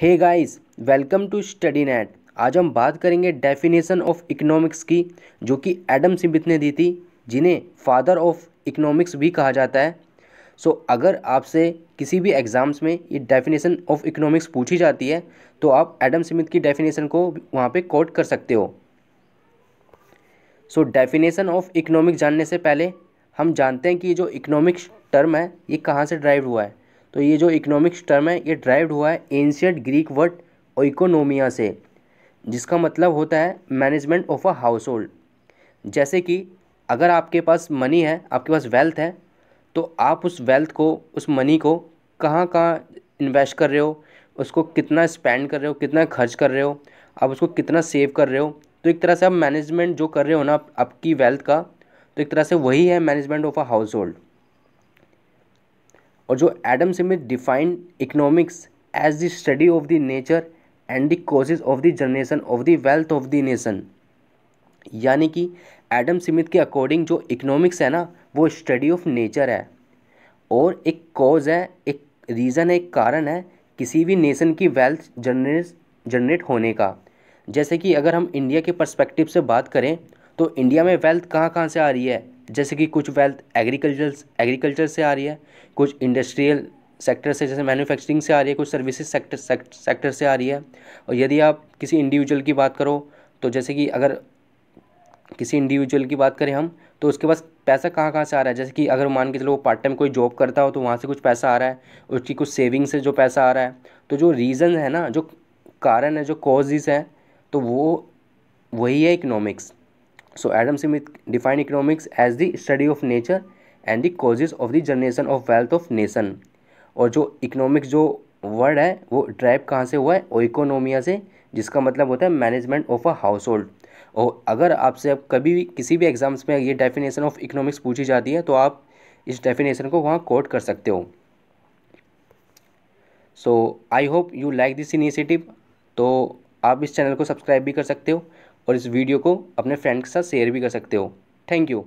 hey guys welcome to study net आज हम बात करेंगे डेफिनेशन ऑफ इकोनॉमिक्स की जो कि एडम स्मिथ ने दी थी जिन्हें फादर ऑफ इकोनॉमिक्स भी कहा जाता है सो so, अगर आपसे किसी भी एग्ज़ाम्स में ये डेफिनेशन ऑफ इकोनॉमिक्स पूछी जाती है तो आप एडम स्मिथ की डेफिनेशन को वहाँ पे कोट कर सकते हो सो डेफिनेशन ऑफ इकोनॉमिक्स जानने से पहले हम जानते हैं कि ये जो इकोनॉमिक्स टर्म है ये कहाँ से ड्राइव हुआ है तो ये जो इकोनॉमिक्स टर्म है ये ड्राइव्ड हुआ है एंशियट ग्रीक वर्ड ओइकोनोमिया से जिसका मतलब होता है management of a household जैसे कि अगर आपके पास मनी है आपके पास वेल्थ है तो आप उस वेल्थ को उस मनी को कहाँ कहाँ इन्वेस्ट कर रहे हो उसको कितना स्पेंड कर रहे हो कितना खर्च कर रहे हो आप उसको कितना सेव कर रहे हो तो एक तरह से आप मैनेजमेंट जो कर रहे हो ना आपकी वेल्थ का तो एक तरह से वही है management of a household और जो Adam Smith defined economics as the study of the nature and the causes of the generation of the wealth of the nation यानी कि एडम स्मिथ के अकॉर्डिंग जो इकोनॉमिक्स है ना वो study of nature है और एक कॉज है एक रीज़न है एक कारण है किसी भी नेशन की वेल्थ जनरेट जनरेट होने का जैसे कि अगर हम इंडिया के पर्सपेक्टिव से बात करें तो इंडिया में वेल्थ कहाँ कहाँ से आ रही है जैसे कि कुछ वेल्थ एग्रीकल्चर एग्रीकल्चर से आ रही है कुछ इंडस्ट्रियल सेक्टर से जैसे मैन्युफैक्चरिंग से आ रही है कुछ सर्विसेज सेक्टर सेक्टर से आ रही है और यदि आप किसी इंडिविजुअल की बात करो तो जैसे कि अगर किसी इंडिविजुअल की बात करें हम तो उसके पास पैसा कहाँ कहाँ से आ रहा है जैसे कि अगर मान के चलो वो पार्ट टाइम कोई जॉब करता हो तो वहाँ से कुछ पैसा आ रहा है उसकी कुछ सेविंग से जो पैसा आ रहा है तो जो रीज़न है ना जो कारण है जो कॉजिज़ हैं तो वो वही है economics so Adam Smith defined economics as the study of nature and the causes of the generation of wealth of nation और जो इकोनॉमिक्स जो वर्ड है वो ड्राइव कहाँ से हुआ है ओ इकोनोमिया से जिसका मतलब होता है management of a household और अगर आपसे अब कभी भी किसी भी एग्जाम्स में ये डेफिनेशन ऑफ इकोनॉमिक्स पूछी जाती है तो आप इस डेफिनेशन को वहाँ कोट कर सकते हो so I hope you like this initiative तो आप इस चैनल को सब्सक्राइब भी कर सकते हो और इस वीडियो को अपने फ्रेंड के साथ शेयर भी कर सकते हो थैंक यू